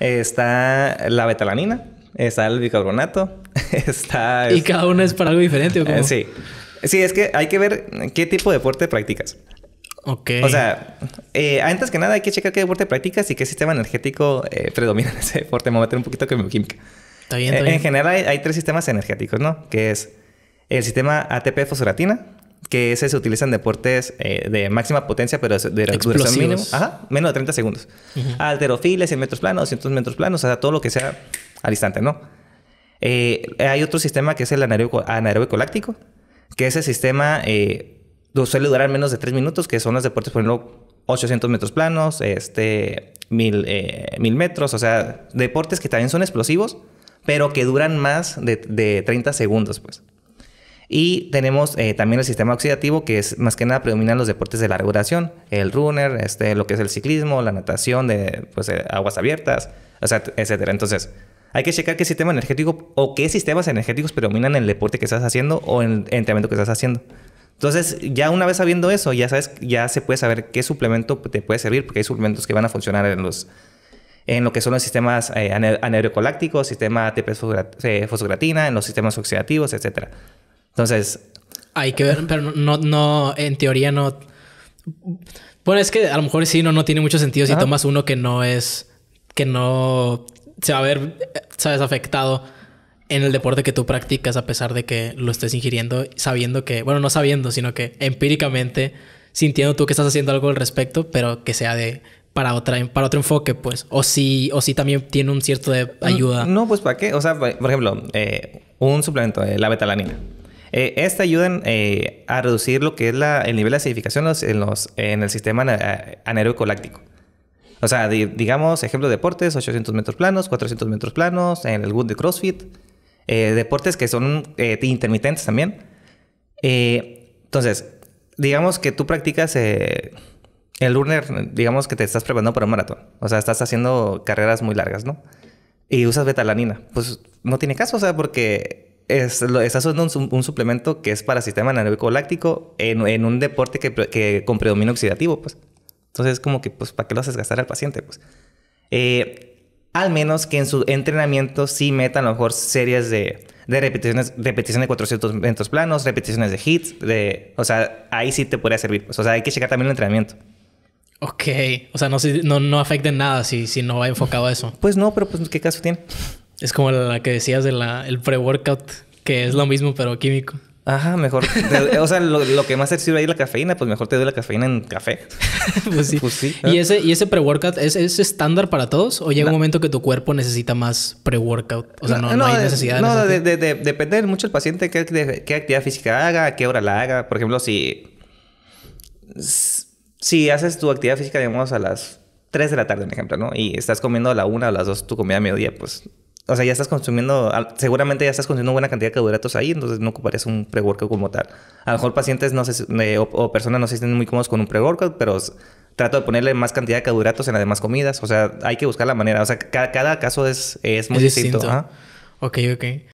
Está la betalanina, está el bicarbonato, está... ¿Y este cada uno es para algo diferente o cómo? Eh, sí. Sí, es que hay que ver qué tipo de deporte practicas. Ok. O sea, eh, antes que nada hay que checar qué deporte practicas y qué sistema energético eh, predomina en ese deporte. Me voy a meter un poquito de química. Está bien, está bien. En general hay, tres sistemas energéticos, ¿no? Que es el sistema ATP fosforatina, que ese se utiliza en deportes eh, de máxima potencia, pero de duración mínima. Ajá, menos de 30 segundos. Alterofiles, 100 metros planos, 200 metros planos, o sea, todo lo que sea al instante, ¿no? Eh, hay otro sistema que es el anaeróbico, láctico, que ese sistema eh, suele durar menos de 3 minutos, que son los deportes, por ejemplo, 800 metros planos, este, 1000, metros, o sea, deportes que también son explosivos, pero que duran más de, de 30 segundos, pues. Y tenemos también el sistema oxidativo, que es más que nada predominan los deportes de larga duración, el runner, este, lo que es el ciclismo, la natación de pues, aguas abiertas, o sea, etcétera. Entonces, hay que checar qué sistema energético o qué sistemas energéticos predominan en el deporte que estás haciendo o en el entrenamiento que estás haciendo. Entonces, ya una vez sabiendo eso, ya sabes, ya se puede saber qué suplemento te puede servir, porque hay suplementos que van a funcionar en los en lo que son los sistemas eh, sistema de fosgratina, en los sistemas oxidativos, etcétera. Entonces... Hay que ver, pero no, no, en teoría no... Bueno, es que a lo mejor sí, no, no tiene mucho sentido si tomas uno que no es, que no se va a ver, sabes, afectado en el deporte que tú practicas a pesar de que lo estés ingiriendo, sabiendo que, bueno, no sabiendo, sino que empíricamente sintiendo tú que estás haciendo algo al respecto, pero que sea de para otra para otro enfoque, pues. O si o si también tiene un cierto de mm, ayuda. No, pues para qué. O sea, por ejemplo, eh, un suplemento, de la betalanina. Eh, esta ayuda eh, a reducir lo que es el nivel de acidificación en, el sistema eh, anaeróbico láctico. O sea, digamos, ejemplo, de deportes, 800 metros planos, 400 metros planos, en el Wood de CrossFit, eh, deportes que son intermitentes también. entonces, digamos que tú practicas el runner, digamos que te estás preparando para un maratón. O sea, estás haciendo carreras muy largas, ¿no? Y usas betalanina. Pues no tiene caso, o sea, porque es, usando un, suplemento que es para sistema nervioso láctico en, en un deporte que, que, con predominio oxidativo, pues. Entonces, como que, pues, ¿para qué lo haces gastar al paciente, pues? Eh, al menos que en su entrenamiento sí metan a lo mejor series de, de repeticiones, repeticiones de 400 planos, repeticiones de hits, de, o sea, ahí sí te podría servir. Pues. o sea, hay que checar también el entrenamiento. Ok, o sea, no, no, no afecta en nada si, si no va enfocado a eso. Pues no, pero pues, ¿qué caso tiene? Es como la que decías del pre-workout, que es lo mismo pero químico. Ajá, mejor. o sea, lo, que más te sirve ahí la cafeína, pues mejor te doy la cafeína en café. Pues, pues sí. ¿Y ese, y ese pre-workout ¿es, estándar para todos? ¿O llega un momento que tu cuerpo necesita más pre-workout? O sea, no, hay eh, necesidad. de, depende mucho del paciente qué, qué, actividad física haga, a qué hora la haga. Por ejemplo, si. Si haces tu actividad física, digamos, a las 3 de la tarde, por ejemplo, ¿no? Y estás comiendo a la 1 o a las 2 tu comida a mediodía, pues o sea, ya estás consumiendo, seguramente ya estás consumiendo buena cantidad de carbohidratos ahí, entonces no ocuparías un pre-workout como tal. A lo mejor pacientes no o, personas no se sienten muy cómodos con un pre-workout, pero trato de ponerle más cantidad de carbohidratos en las demás comidas. O sea, hay que buscar la manera. O sea, cada, caso es, muy distinto. Ok, ok.